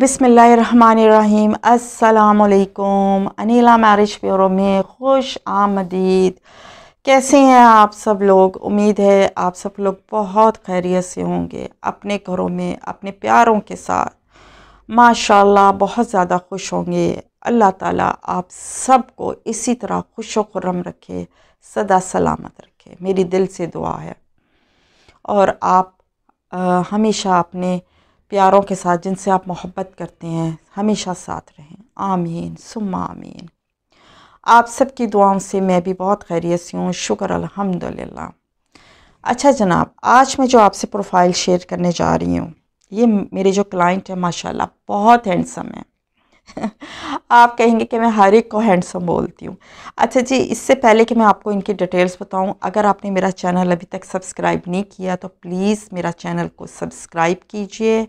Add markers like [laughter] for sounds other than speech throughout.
बिसमीम असलकुम Anila marriage bureau में खुश आमदीद कैसे हैं आप सब लोग उम्मीद है आप सब लोग बहुत खैरियत से होंगे अपने घरों में अपने प्यारों के साथ माशाल्लाह बहुत ज़्यादा खुश होंगे अल्लाह ताला आप सबको इसी तरह खुश खुर्रम रखे सदा सलामत रखे मेरी दिल से दुआ है और आप आ, हमेशा अपने प्यारों के साथ जिनसे आप मोहब्बत करते हैं हमेशा साथ रहें आमीन सुम आमीन आप सब की दुआओं से मैं भी बहुत खैरियत हूँ शुक्र अल्हम्दुलिल्लाह अच्छा जनाब आज मैं जो आपसे प्रोफाइल शेयर करने जा रही हूँ ये मेरे जो क्लाइंट हैं माशाल्लाह बहुत हैंडसम है [laughs] आप कहेंगे कि मैं हर एक को हैंडसम बोलती हूँ अच्छा जी इससे पहले कि मैं आपको इनकी डिटेल्स बताऊँ अगर आपने मेरा चैनल अभी तक सब्सक्राइब नहीं किया तो प्लीज़ मेरा चैनल को सब्सक्राइब कीजिए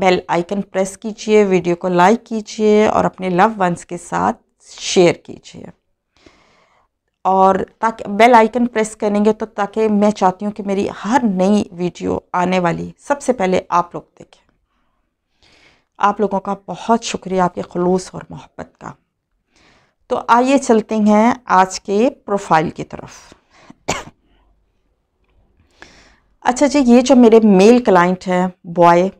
बेल आइकन प्रेस कीजिए वीडियो को लाइक कीजिए और अपने लव वंस के साथ शेयर कीजिए और ताकि बेल आइकन प्रेस करेंगे तो ताकि मैं चाहती हूँ कि मेरी हर नई वीडियो आने वाली सबसे पहले आप लोग देखें आप लोगों का बहुत शुक्रिया आपके खलूस और मोहब्बत का तो आइए चलते हैं आज के प्रोफाइल की तरफ अच्छा जी ये जो मेरे मेल क्लाइंट हैं बॉय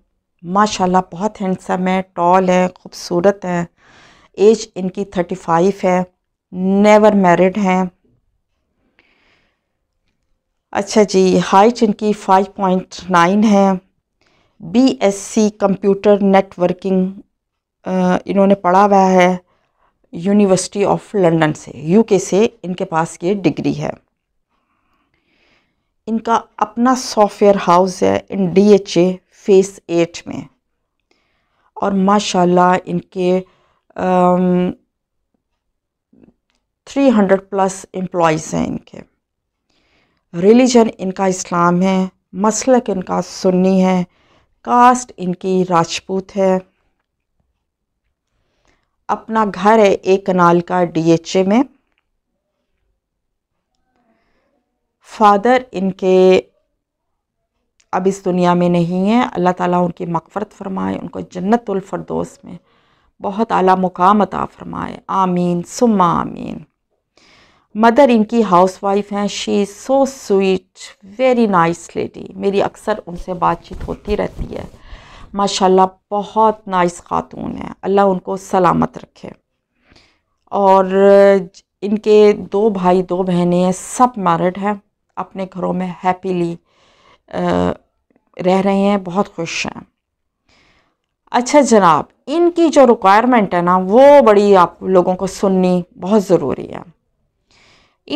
माशाल्लाह बहुत हैंडसम है टॉल है ख़ूबसूरत है एज इनकी थर्टी फाइव है नेवर मैरिड हैं अच्छा जी हाइट इनकी फाइव पॉइंट नाइन है B S C computer networking इन्होंने पढ़ा हुआ है यूनिवर्सिटी ऑफ लंदन से यूके से इनके पास ये डिग्री है इनका अपना सॉफ्टवेयर हाउस है in D H A phase eight में और माशाल्लाह इनके थ्री हंड्रेड प्लस एम्प्लॉज हैं इनके रिलीजन इनका इस्लाम है मसलक इनका सुन्नी है कास्ट इनकी राजपूत है अपना घर है एक कनाल का डीएचए में फ़ादर इनके अब इस दुनिया में नहीं है अल्लाह ताला उनकी मकफ़रत फरमाए उनको जन्नतफरदोस में बहुत आला मुकाम अता फरमाए आमीन सुम्मा आमीन मदर इनकी हाउस वाइफ हैं she so sweet very nice lady मेरी अक्सर उनसे बातचीत होती रहती है माशाल्लाह बहुत नाइस ख़ातून है अल्लाह उनको सलामत रखे और इनके दो भाई दो बहनें सब मैरिड हैं अपने घरों में हैप्पीली रह रहे हैं बहुत खुश हैं अच्छा जनाब इनकी जो रिक्वायरमेंट है ना वो बड़ी आप लोगों को सुननी बहुत ज़रूरी है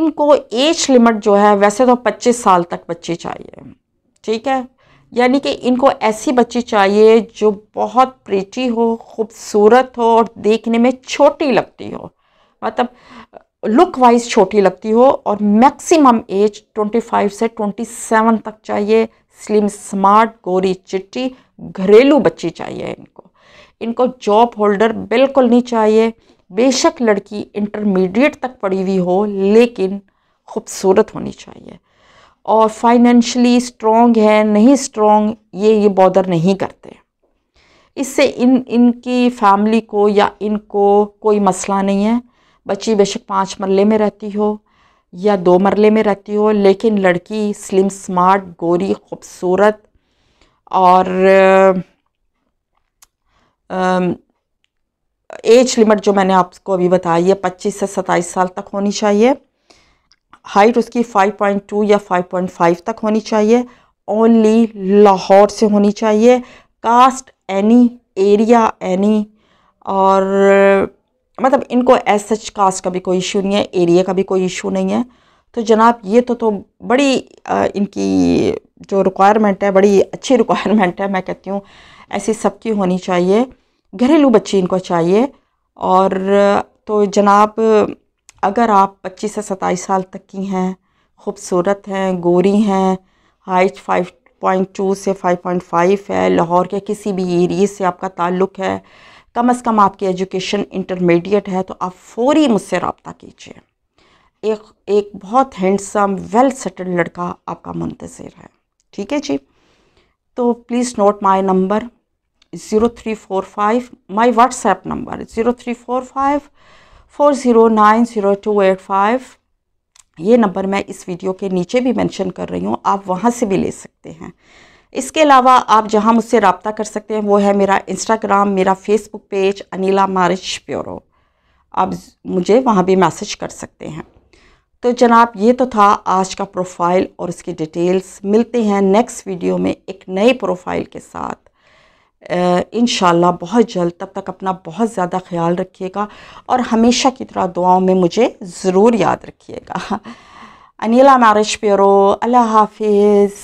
इनको एज लिमिट जो है वैसे तो 25 साल तक बच्चे चाहिए ठीक है यानी कि इनको ऐसी बच्ची चाहिए जो बहुत प्रीटी हो खूबसूरत हो और देखने में छोटी लगती हो मतलब लुक वाइज छोटी लगती हो और मैक्सिमम एज 25 से 27 तक चाहिए स्लिम स्मार्ट गोरी चिट्टी घरेलू बच्ची चाहिए इनको इनको जॉब होल्डर बिल्कुल नहीं चाहिए बेशक लड़की इंटरमीडिएट तक पढ़ी हुई हो लेकिन खूबसूरत होनी चाहिए और फाइनेंशली स्ट्रॉन्ग है नहीं स्ट्रॉन्ग ये ये बॉदर नहीं करते इससे इन इनकी फैमिली को या इनको कोई मसला नहीं है बच्ची बेशक पाँच मरले में रहती हो या दो मरले में रहती हो लेकिन लड़की स्लिम स्मार्ट गोरी खूबसूरत और एज लिमिट जो मैंने आपको अभी बताई है पच्चीस से सत्ताईस साल तक होनी चाहिए हाइट उसकी 5.2 या 5.5 तक होनी चाहिए ओनली लाहौर से होनी चाहिए कास्ट एनी एरिया एनी और मतलब इनको एज सच कास्ट का भी कोई इशू नहीं है एरिया का भी कोई इशू नहीं है तो जनाब ये तो तो बड़ी आ, इनकी जो रिक्वायरमेंट है बड़ी अच्छी रिक्वायरमेंट है मैं कहती हूँ ऐसी सबकी होनी चाहिए घरेलू बच्चे इनको चाहिए और तो जनाब अगर आप 25 से 27 साल तक की हैं खूबसूरत हैं गोरी हैं हाइट 5.2 से 5.5 है लाहौर के किसी भी एरिए से आपका ताल्लुक़ है कम अज़ कम आपकी एजुकेशन इंटरमीडिएट है तो आप फौरी मुझसे रबता कीजिए एक एक बहुत हैंडसम वेल सेटल्ड लड़का आपका मुंतज़र है ठीक है जी तो please note my number zero three four five my WhatsApp number zero three four five four zero nine zero two eight five ये नंबर मैं इस वीडियो के नीचे भी मेंशन कर रही हूँ आप वहाँ से भी ले सकते हैं इसके अलावा आप जहां मुझसे रबता कर सकते हैं वो है मेरा इंस्टाग्राम मेरा फेसबुक पेज अनिला मारिश प्योरो आप मुझे वहाँ भी मैसेज कर सकते हैं तो जनाब ये तो था आज का प्रोफाइल और उसकी डिटेल्स मिलते हैं नेक्स्ट वीडियो में एक नए प्रोफाइल के साथ इन बहुत जल्द तब तक अपना बहुत ज़्यादा ख्याल रखिएगा और हमेशा की तरह दुआओं में मुझे ज़रूर याद रखिएगा [laughs] अनिला मारिश प्योरो अल्लाह हाफिज़